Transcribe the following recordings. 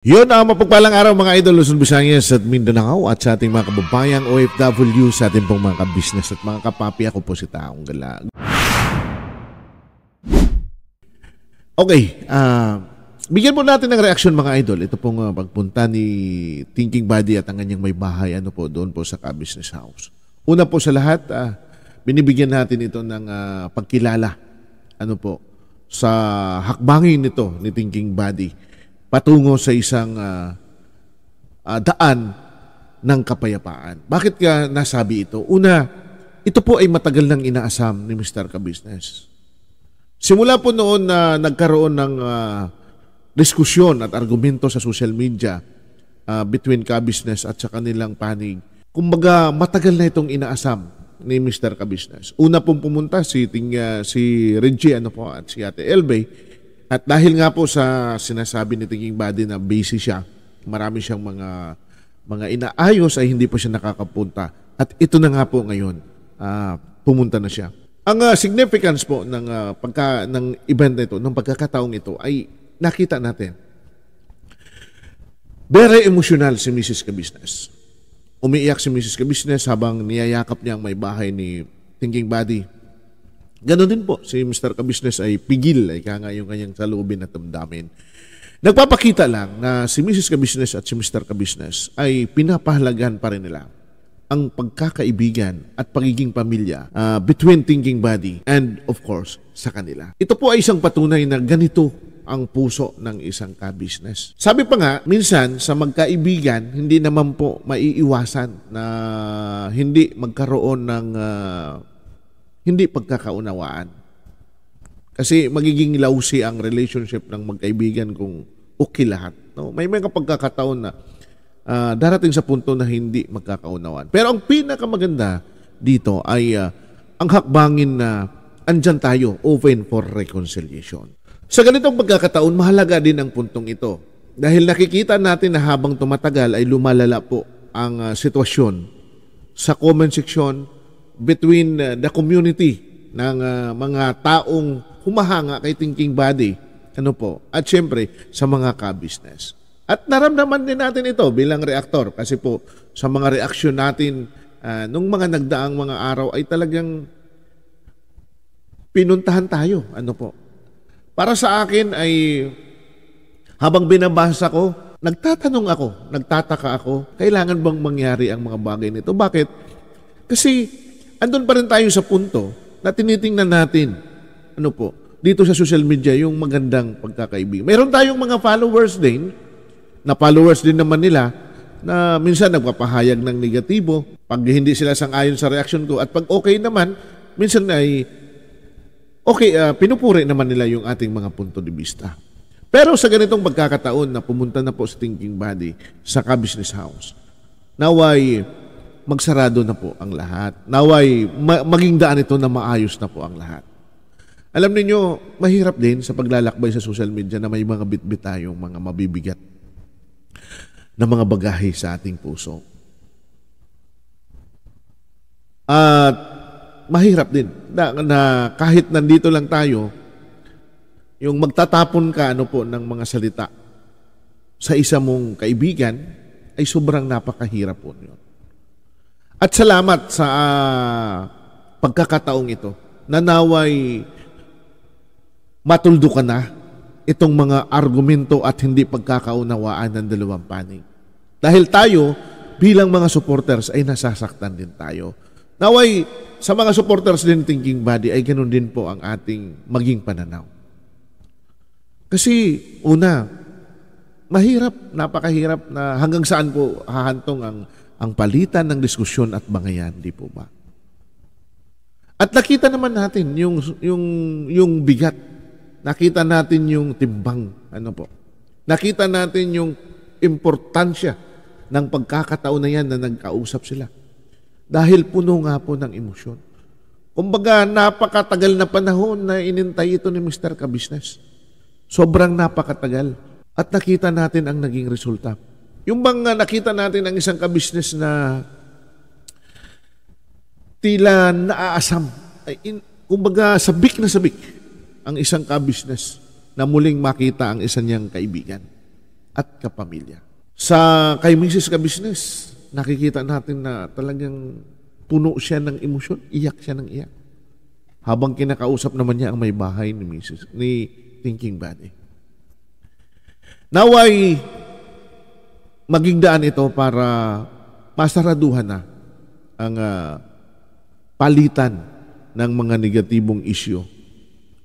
Yun ang mapagpalang araw mga idol Luzon, Visayas at Mindanao at sa ating mga kababayang OFW sa ating pong mga kabisnes at mga kapapi. Ako po si Taong Galag. Okay, uh, bigyan po natin ng reaksyon mga idol. Ito pong uh, pagpunta ni Thinking Body at ang kanyang may bahay ano po doon po sa kabisnes house. Una po sa lahat, uh, binibigyan natin ito ng uh, pagkilala ano po sa hakbangin nito ni Thinking Body patungo sa isang uh, uh, daan ng kapayapaan. Bakit nga nasabi ito? Una, ito po ay matagal nang inaasam ni Mr. Kabusiness. Simula po noon na uh, nagkaroon ng uh, diskusyon at argumento sa social media uh, between Kabusiness at sa kanilang panig, kumbaga matagal na itong inaasam ni Mr. Kabusiness. Una pong pumunta si, ting, si Reggie ano po, at si Ate Elbey at dahil nga po sa sinasabi ni Tinging Body na busy siya, marami siyang mga mga inaayos ay hindi pa siya nakakapunta. At ito na nga po ngayon, uh, pumunta na siya. Ang uh, significance po ng uh, pagka ng event na ito, ng pagkakataong ito ay nakita natin. Very emotional si Mrs. Kabisnes. Umiiyak si Mrs. Kabisnes habang niyayakap niya ang may bahay ni Thinking Body. Ganon din po, si Mr. Kabusiness ay pigil, ay kaya nga yung kanyang salubin at damdamin. Nagpapakita lang na si Mrs. Kabusiness at si Mr. Kabusiness ay pinapahalagan pa rin nila ang pagkakaibigan at pagiging pamilya uh, between thinking body and of course sa kanila. Ito po ay isang patunay na ganito ang puso ng isang kabusiness. Sabi pa nga, minsan sa magkaibigan, hindi naman po maiiwasan na hindi magkaroon ng uh, hindi pagkakaunawaan. Kasi magiging lausi ang relationship ng magkaibigan kung okay lahat. No? May mga pagkakataon na uh, darating sa punto na hindi magkakaunawaan. Pero ang pinakamaganda dito ay uh, ang hakbangin na andyan tayo, open for reconciliation. Sa ganitong pagkakataon, mahalaga din ang puntong ito. Dahil nakikita natin na habang tumatagal ay lumalala po ang uh, sitwasyon sa comment section between uh, the community ng uh, mga taong humahanga kay Thinking Body. Ano po? At syempre, sa mga ka-business. At naramdaman din natin ito bilang reaktor kasi po sa mga reaksyon natin uh, nung mga nagdaang mga araw ay talagang pinuntahan tayo. Ano po? Para sa akin ay habang binabasa ko, nagtatanong ako, nagtataka ako, kailangan bang mangyari ang mga bagay nito? Bakit? Kasi andun pa rin tayo sa punto na tinitingnan natin, ano po, dito sa social media, yung magandang pagkakaibigan. Meron tayong mga followers din, na followers din naman nila, na minsan nagpapahayag ng negatibo, pag hindi sila sangayon sa reaction ko, at pag okay naman, minsan ay okay, uh, pinupuri naman nila yung ating mga punto de vista. Pero sa ganitong pagkakataon na pumunta na po sa thinking body sa ka-business house, naway magsarado na po ang lahat. Naway, ma- maging daan ito na maayos na po ang lahat. Alam niyo mahirap din sa paglalakbay sa social media na may mga bitbit tayong mga mabibigat na mga bagahe sa ating puso. At mahirap din na, na kahit nandito lang tayo, yung magtatapon ka ano po ng mga salita sa isa mong kaibigan ay sobrang napakahirap po yun. At salamat sa uh, pagkakataong ito. Nanaway matuldo ka na itong mga argumento at hindi pagkakaunawaan ng dalawang panig. Dahil tayo bilang mga supporters ay nasasaktan din tayo. Naway sa mga supporters din thinking body ay ganun din po ang ating maging pananaw. Kasi una, mahirap, napakahirap na hanggang saan po hahantong ang ang palitan ng diskusyon at bangayan, di po ba? At nakita naman natin yung yung yung bigat. Nakita natin yung timbang, ano po. Nakita natin yung importansya ng pagkakataon na yan na nagkausap sila. Dahil puno nga po ng emosyon. Kumbaga, napakatagal na panahon na inintay ito ni Mr. Kabisnes. Sobrang napakatagal. At nakita natin ang naging resulta. Yung bang ah, nakita natin ang isang ka-business na tila naaasam, ay, in, kumbaga sabik na sabik ang isang ka-business na muling makita ang isa niyang kaibigan at kapamilya. Sa kay Mrs. Ka-business, nakikita natin na talagang puno siya ng emosyon, iyak siya ng iyak. Habang kinakausap naman niya ang may bahay ni Mrs. ni Thinking Buddy. Naway maging daan ito para pasaraduhan na ang uh, palitan ng mga negatibong isyo.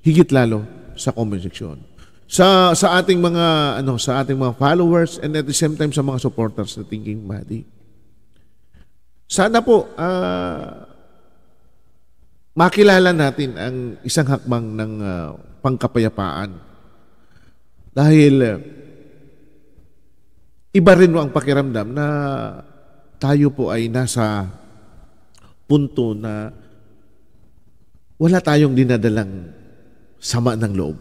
Higit lalo sa comment section. Sa sa ating mga ano sa ating mga followers and at the same time sa mga supporters na Thinking Buddy. Sana po uh, makilala natin ang isang hakbang ng uh, pangkapayapaan. Dahil uh, iba rin no ang pakiramdam na tayo po ay nasa punto na wala tayong dinadalang sama ng loob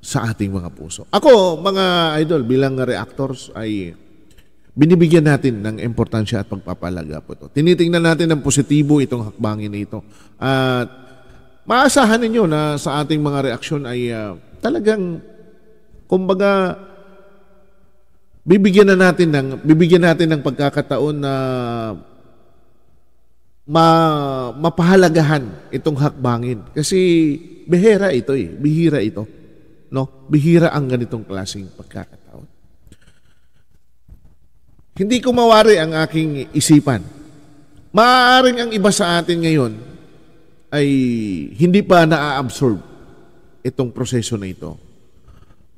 sa ating mga puso. Ako, mga idol, bilang reactors ay binibigyan natin ng importansya at pagpapalaga po ito. Tinitingnan natin ng positibo itong hakbangin na ito. At maasahan ninyo na sa ating mga reaksyon ay uh, talagang, kumbaga, bibigyan na natin ng bibigyan natin ng pagkakataon na ma, mapahalagahan itong hakbangin kasi bihira ito eh, bihira ito. No? Bihira ang ganitong klasing pagkakataon. Hindi ko mawari ang aking isipan. Maaaring ang iba sa atin ngayon ay hindi pa naaabsorb itong proseso na ito.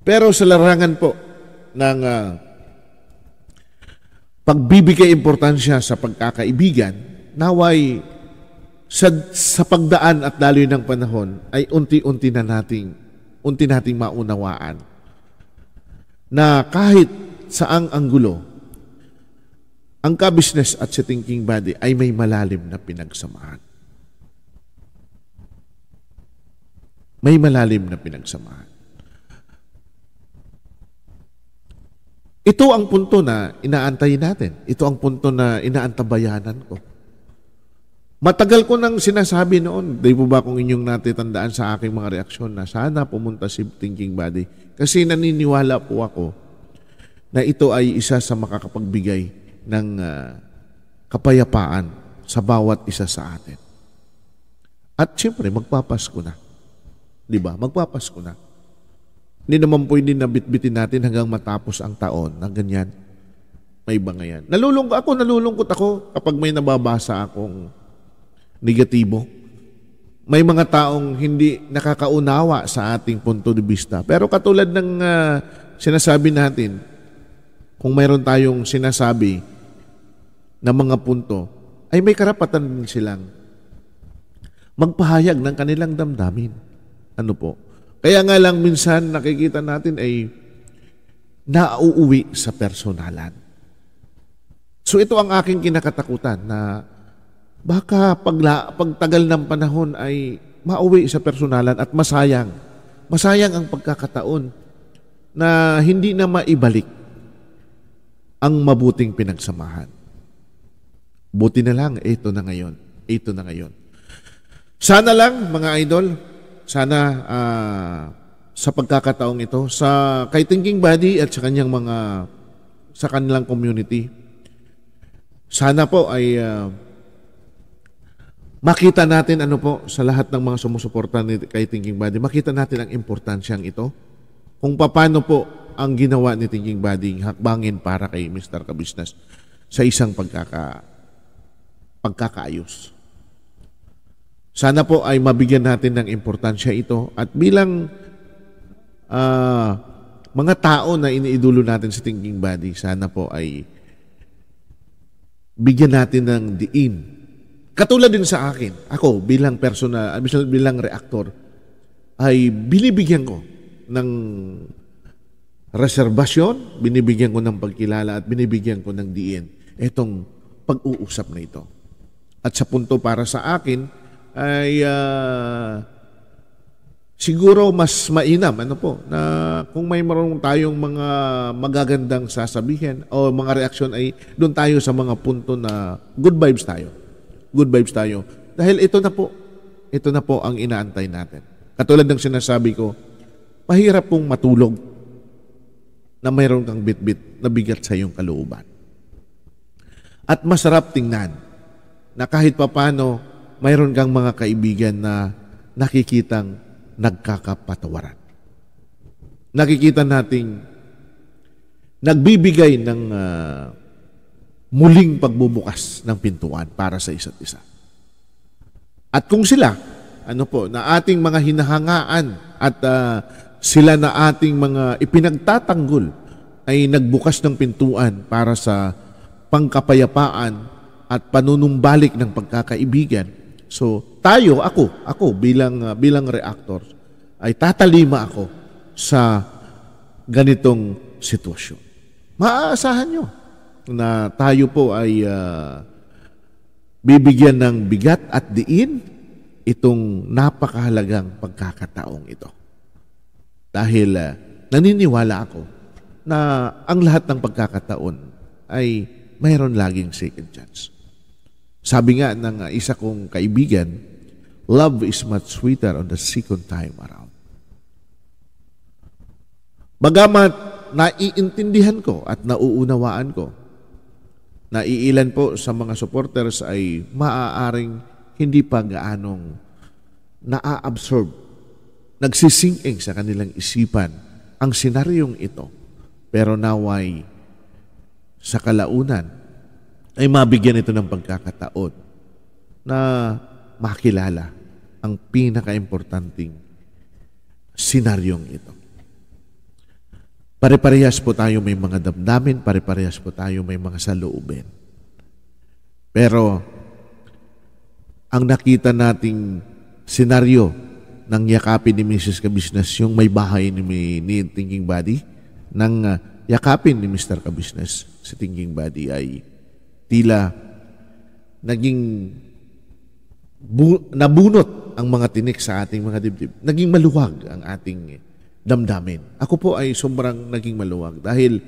Pero sa larangan po ng uh, pagbibigay importansya sa pagkakaibigan, naway sa, sa pagdaan at daloy ng panahon ay unti-unti na nating unti nating maunawaan na kahit saang anggulo ang ka-business at sa si thinking body ay may malalim na pinagsamahan. May malalim na pinagsamahan. Ito ang punto na inaantayin natin. Ito ang punto na inaantabayanan ko. Matagal ko nang sinasabi noon, di po ba kung inyong natitandaan sa aking mga reaksyon na sana pumunta si Thinking Body? Kasi naniniwala po ako na ito ay isa sa makakapagbigay ng uh, kapayapaan sa bawat isa sa atin. At siyempre, magpapasko na. Di ba? Magpapasko na. Hindi naman pwede na bitbitin natin hanggang matapos ang taon ng ganyan. May iba nga yan. Nalulungkot ako, nalulungkot ako kapag may nababasa akong negatibo. May mga taong hindi nakakaunawa sa ating punto de vista. Pero katulad ng uh, sinasabi natin, kung mayroon tayong sinasabi na mga punto, ay may karapatan din silang magpahayag ng kanilang damdamin. Ano po? Kaya nga lang minsan nakikita natin ay nauuwi sa personalan. So ito ang aking kinakatakutan na baka pagla, pagtagal ng panahon ay mauwi sa personalan at masayang. Masayang ang pagkakataon na hindi na maibalik ang mabuting pinagsamahan. Buti na lang, ito na ngayon. Ito na ngayon. Sana lang, mga idol, sana uh, sa pagkakataong ito sa kay Thinking Body at sa kanyang mga sa kanilang community. Sana po ay uh, makita natin ano po sa lahat ng mga sumusuporta ni kay Thinking Body, makita natin ang importansyang ito kung paano po ang ginawa ni Thinking Body hakbangin para kay Mr. Kabisnes sa isang pagkaka pagkakaayos. Sana po ay mabigyan natin ng importansya ito at bilang uh, mga tao na iniidulo natin sa thinking body, sana po ay bigyan natin ng diin. Katulad din sa akin, ako bilang personal, ah, bilang reactor, ay binibigyan ko ng reservasyon, binibigyan ko ng pagkilala at binibigyan ko ng diin itong pag-uusap na ito. At sa punto para sa akin, ay uh, siguro mas mainam ano po na kung may marunong tayong mga magagandang sasabihin o mga reaksyon ay doon tayo sa mga punto na good vibes tayo. Good vibes tayo. Dahil ito na po, ito na po ang inaantay natin. Katulad ng sinasabi ko, mahirap pong matulog na mayroon kang bitbit na bigat sa iyong kalooban. At masarap tingnan na kahit papano mayroon kang mga kaibigan na nakikitang nagkakapatawaran. Nakikita nating nagbibigay ng uh, muling pagbubukas ng pintuan para sa isa't isa. At kung sila, ano po, na ating mga hinahangaan at uh, sila na ating mga ipinagtatanggol ay nagbukas ng pintuan para sa pangkapayapaan at panunumbalik ng pagkakaibigan, So tayo, ako, ako bilang uh, bilang reactor ay tatalima ako sa ganitong sitwasyon. Maaasahan nyo na tayo po ay uh, bibigyan ng bigat at diin itong napakahalagang pagkakataong ito. Dahil uh, naniniwala ako na ang lahat ng pagkakataon ay mayroon laging second chance. Sabi nga ng ah, isa kong kaibigan, love is much sweeter on the second time around. Bagamat naiintindihan ko at nauunawaan ko na iilan po sa mga supporters ay maaaring hindi pa gaanong naa-absorb, nagsisinging sa kanilang isipan ang senaryong ito. Pero naway sa kalaunan, ay mabigyan ito ng pagkakataon na makilala ang pinakaimportanting senaryong ito. Pare-parehas po tayo may mga damdamin, pare-parehas po tayo may mga saloobin. Pero ang nakita nating senaryo ng yakapin ni Mrs. Kabisnes, yung may bahay ni, ni Thinking Body, ng ah, yakapin ni Mr. Kabisnes si Thinking Body ay tila naging bu- nabunot ang mga tinik sa ating mga dibdib. Naging maluwag ang ating damdamin. Ako po ay sobrang naging maluwag dahil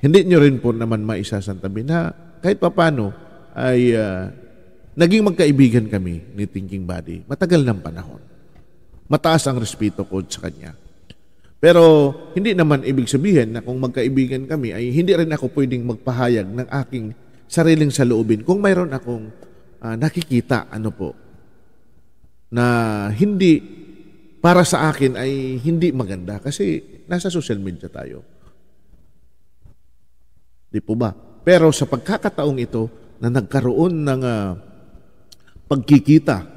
hindi nyo rin po naman maisasantabi na kahit papano ay uh, naging magkaibigan kami ni Thinking Body matagal ng panahon. Mataas ang respeto ko sa kanya. Pero hindi naman ibig sabihin na kung magkaibigan kami ay hindi rin ako pwedeng magpahayag ng aking sariling saloobin kung mayroon akong uh, nakikita ano po na hindi para sa akin ay hindi maganda kasi nasa social media tayo. Di po ba? Pero sa pagkakataong ito na nagkaroon ng uh, pagkikita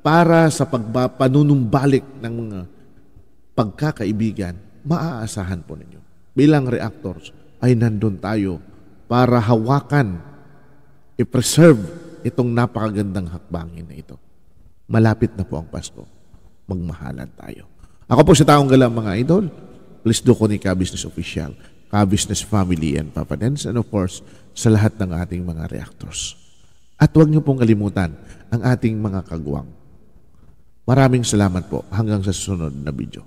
para sa pagpanunumbalik ng mga pagkakaibigan, maaasahan po ninyo. Bilang reactors ay nandun tayo para hawakan, i-preserve itong napakagandang hakbangin na ito. Malapit na po ang Pasko. Magmahalan tayo. Ako po sa taong galang mga idol, please do ko ni business official, ka family and Papa Dance, and of course, sa lahat ng ating mga reactors. At huwag niyo pong kalimutan ang ating mga kagwang. Maraming salamat po hanggang sa susunod na video.